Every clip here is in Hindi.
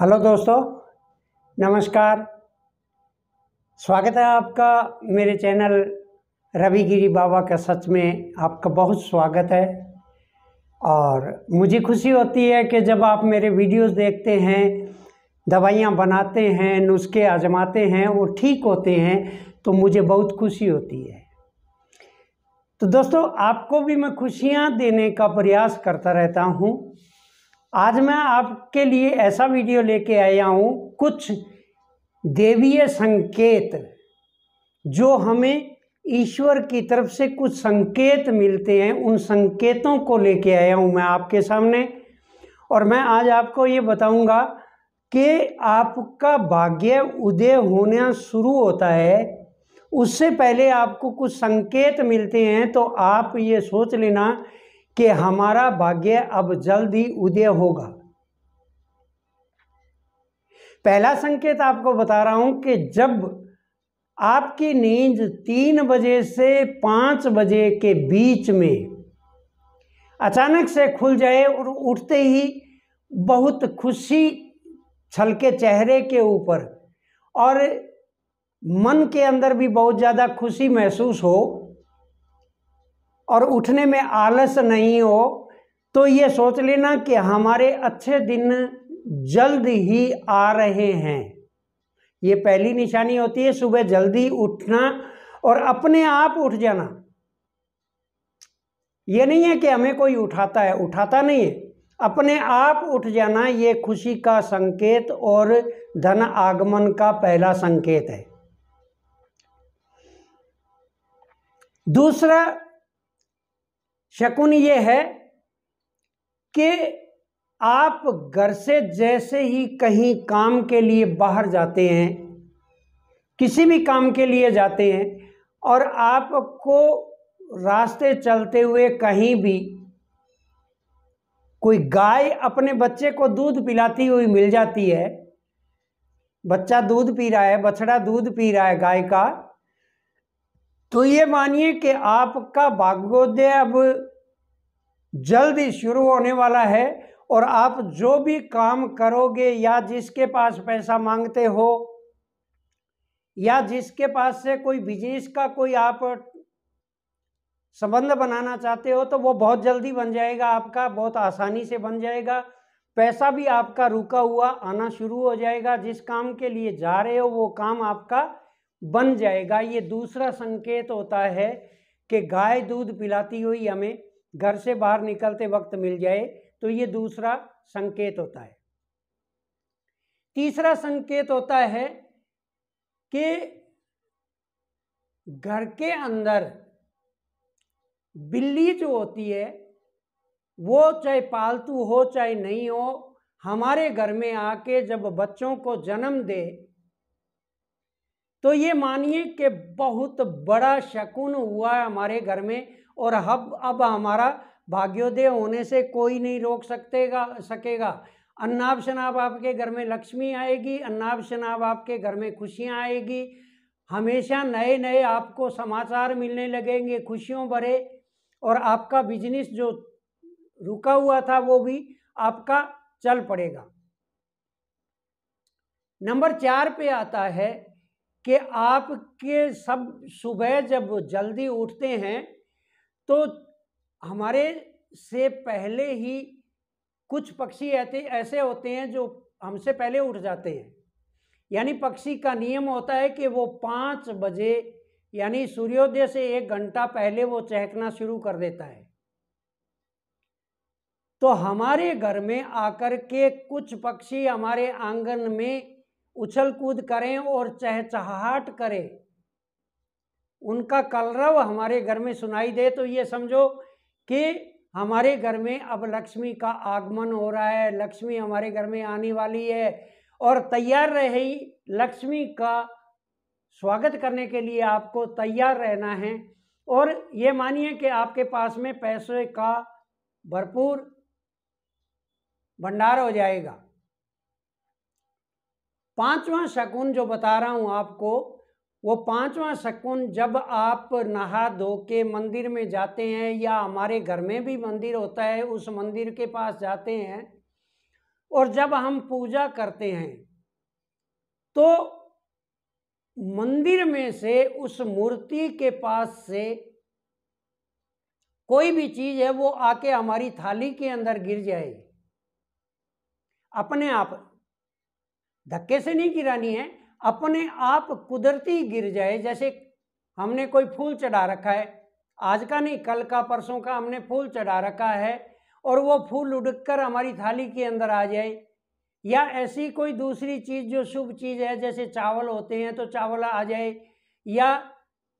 हेलो दोस्तों नमस्कार स्वागत है आपका मेरे चैनल रवि गिरी बाबा का सच में आपका बहुत स्वागत है और मुझे खुशी होती है कि जब आप मेरे वीडियोस देखते हैं दवाइयाँ बनाते हैं नुस्खे आजमाते हैं वो ठीक होते हैं तो मुझे बहुत खुशी होती है तो दोस्तों आपको भी मैं खुशियाँ देने का प्रयास करता रहता हूँ आज मैं आपके लिए ऐसा वीडियो लेके आया हूँ कुछ देवीय संकेत जो हमें ईश्वर की तरफ से कुछ संकेत मिलते हैं उन संकेतों को लेके आया हूँ मैं आपके सामने और मैं आज आपको ये बताऊँगा कि आपका भाग्य उदय होना शुरू होता है उससे पहले आपको कुछ संकेत मिलते हैं तो आप ये सोच लेना कि हमारा भाग्य अब जल्द ही उदय होगा पहला संकेत आपको बता रहा हूं कि जब आपकी नींद तीन बजे से पाँच बजे के बीच में अचानक से खुल जाए और उठते ही बहुत खुशी छलके चेहरे के ऊपर और मन के अंदर भी बहुत ज़्यादा खुशी महसूस हो और उठने में आलस नहीं हो तो ये सोच लेना कि हमारे अच्छे दिन जल्द ही आ रहे हैं ये पहली निशानी होती है सुबह जल्दी उठना और अपने आप उठ जाना ये नहीं है कि हमें कोई उठाता है उठाता नहीं है अपने आप उठ जाना ये खुशी का संकेत और धन आगमन का पहला संकेत है दूसरा शकुन ये है कि आप घर से जैसे ही कहीं काम के लिए बाहर जाते हैं किसी भी काम के लिए जाते हैं और आपको रास्ते चलते हुए कहीं भी कोई गाय अपने बच्चे को दूध पिलाती हुई मिल जाती है बच्चा दूध पी रहा है बछड़ा दूध पी रहा है गाय का तो ये मानिए कि आपका भाग्योदय अब जल्दी शुरू होने वाला है और आप जो भी काम करोगे या जिसके पास पैसा मांगते हो या जिसके पास से कोई बिजनेस का कोई आप संबंध बनाना चाहते हो तो वो बहुत जल्दी बन जाएगा आपका बहुत आसानी से बन जाएगा पैसा भी आपका रुका हुआ आना शुरू हो जाएगा जिस काम के लिए जा रहे हो वो काम आपका बन जाएगा ये दूसरा संकेत होता है कि गाय दूध पिलाती हुई हमें घर से बाहर निकलते वक्त मिल जाए तो ये दूसरा संकेत होता है तीसरा संकेत होता है कि घर के अंदर बिल्ली जो होती है वो चाहे पालतू हो चाहे नहीं हो हमारे घर में आके जब बच्चों को जन्म दे तो ये मानिए कि बहुत बड़ा शकुन हुआ है हमारे घर में और हब अब हमारा भाग्योदय होने से कोई नहीं रोक सकतेगा सकेगा अन्नाब शनाब आपके घर में लक्ष्मी आएगी अन्नाब शनाब आपके घर में खुशियाँ आएगी हमेशा नए नए आपको समाचार मिलने लगेंगे खुशियों भरे और आपका बिजनेस जो रुका हुआ था वो भी आपका चल पड़ेगा नंबर चार पे आता है कि आपके सब सुबह जब जल्दी उठते हैं तो हमारे से पहले ही कुछ पक्षी ऐसे ऐसे होते हैं जो हमसे पहले उठ जाते हैं यानी पक्षी का नियम होता है कि वो पाँच बजे यानी सूर्योदय से एक घंटा पहले वो चहकना शुरू कर देता है तो हमारे घर में आकर के कुछ पक्षी हमारे आंगन में उछल कूद करें और चहचहाट करें उनका कलरव हमारे घर में सुनाई दे तो ये समझो कि हमारे घर में अब लक्ष्मी का आगमन हो रहा है लक्ष्मी हमारे घर में आने वाली है और तैयार रही लक्ष्मी का स्वागत करने के लिए आपको तैयार रहना है और ये मानिए कि आपके पास में पैसे का भरपूर भंडार हो जाएगा पांचवा शकुन जो बता रहा हूं आपको वो पांचवा शकुन जब आप नहा धो के मंदिर में जाते हैं या हमारे घर में भी मंदिर होता है उस मंदिर के पास जाते हैं और जब हम पूजा करते हैं तो मंदिर में से उस मूर्ति के पास से कोई भी चीज़ है वो आके हमारी थाली के अंदर गिर जाए अपने आप धक्के से नहीं गिरानी है अपने आप कुदरती गिर जाए जैसे हमने कोई फूल चढ़ा रखा है आज का नहीं कल का परसों का हमने फूल चढ़ा रखा है और वो फूल उड़क कर हमारी थाली के अंदर आ जाए या ऐसी कोई दूसरी चीज़ जो शुभ चीज़ है जैसे चावल होते हैं तो चावल आ जाए या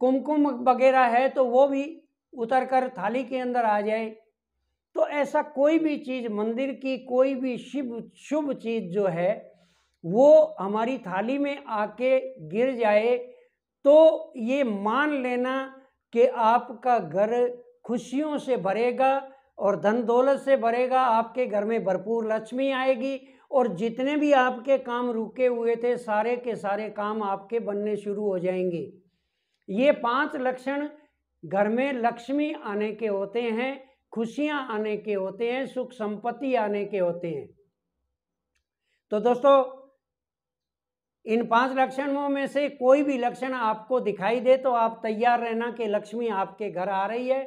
कुमकुम वगैरह है तो वो भी उतर कर थाली के अंदर आ जाए तो ऐसा कोई भी चीज़ मंदिर की कोई भी शुभ शुभ चीज़ जो है वो हमारी थाली में आके गिर जाए तो ये मान लेना कि आपका घर खुशियों से भरेगा और धन दौलत से भरेगा आपके घर में भरपूर लक्ष्मी आएगी और जितने भी आपके काम रुके हुए थे सारे के सारे काम आपके बनने शुरू हो जाएंगे ये पांच लक्षण घर में लक्ष्मी आने के होते हैं खुशियां आने के होते हैं सुख संपत्ति आने के होते हैं तो दोस्तों इन पांच लक्षणों में से कोई भी लक्षण आपको दिखाई दे तो आप तैयार रहना कि लक्ष्मी आपके घर आ रही है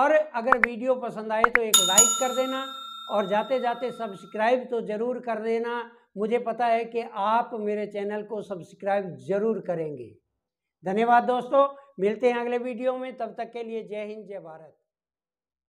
और अगर वीडियो पसंद आए तो एक लाइक कर देना और जाते जाते सब्सक्राइब तो ज़रूर कर देना मुझे पता है कि आप मेरे चैनल को सब्सक्राइब ज़रूर करेंगे धन्यवाद दोस्तों मिलते हैं अगले वीडियो में तब तक के लिए जय हिंद जय भारत